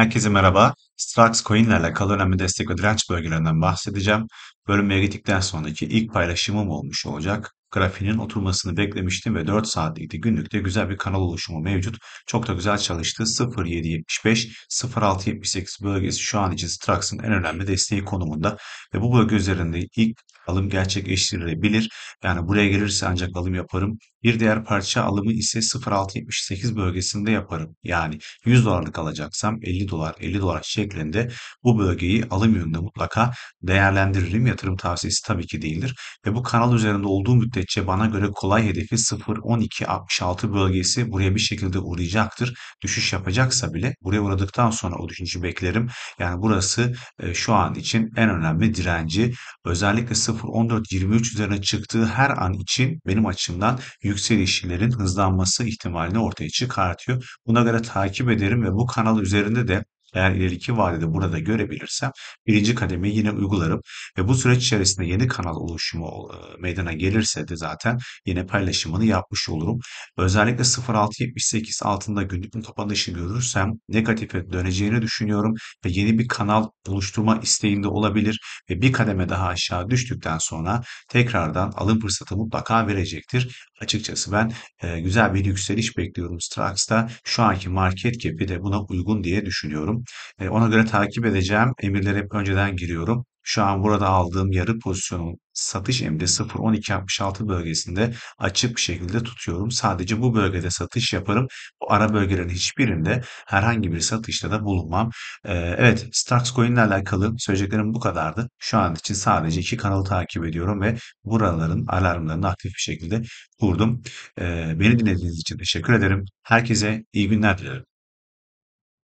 Herkese merhaba. Strax coinlerle kalı önemli destek ve direnç bölgelerinden bahsedeceğim. Bölünmeye gittikten sonraki ilk paylaşımım olmuş olacak. Grafiğinin oturmasını beklemiştim ve 4 saatlikti günlükte güzel bir kanal oluşumu mevcut. Çok da güzel çalıştı. 0.775-0.678 bölgesi şu an için Strax'ın en önemli desteği konumunda. Ve bu bölge üzerinde ilk alım gerçekleştirilebilir. Yani buraya gelirse ancak alım yaparım. Bir diğer parça alımı ise 0.678 bölgesinde yaparım. Yani 100 dolarlık alacaksam 50 dolar 50 dolar şeklinde bu bölgeyi alım yönünde mutlaka değerlendiririm. Yatırım tavsiyesi tabii ki değildir. Ve bu kanal üzerinde olduğu müddetçe bana göre kolay hedefi 0.1266 bölgesi buraya bir şekilde uğrayacaktır. Düşüş yapacaksa bile buraya uğradıktan sonra o düşünce beklerim. Yani burası e, şu an için en önemli direnci. Özellikle 0 0.14-23 üzerine çıktığı her an için benim açımdan yükselişlerin hızlanması ihtimalini ortaya çıkartıyor. Buna göre takip ederim ve bu kanal üzerinde de eğer ileriki vadede burada görebilirsem birinci kademeyi yine uygularım ve bu süreç içerisinde yeni kanal oluşumu e, meydana gelirse de zaten yine paylaşımını yapmış olurum. Özellikle 0678 altında günlük kapanışı görürsem negatife döneceğini düşünüyorum ve yeni bir kanal oluşturma isteğinde olabilir ve bir kademe daha aşağı düştükten sonra tekrardan alım fırsatı mutlaka verecektir. Açıkçası ben e, güzel bir yükseliş bekliyorum Strax'ta. Şu anki market cap'i de buna uygun diye düşünüyorum. E, ona göre takip edeceğim. Emirleri hep önceden giriyorum. Şu an burada aldığım yarı pozisyonun satış emri 0.12.66 bölgesinde açık bir şekilde tutuyorum. Sadece bu bölgede satış yaparım. Bu ara bölgelerin hiçbirinde herhangi bir satışta da bulunmam. Ee, evet Strax Coin ile alakalı söyleyeceklerim bu kadardı. Şu an için sadece iki kanalı takip ediyorum ve buraların alarmlarını aktif bir şekilde kurdum. Ee, beni dinlediğiniz için teşekkür ederim. Herkese iyi günler dilerim.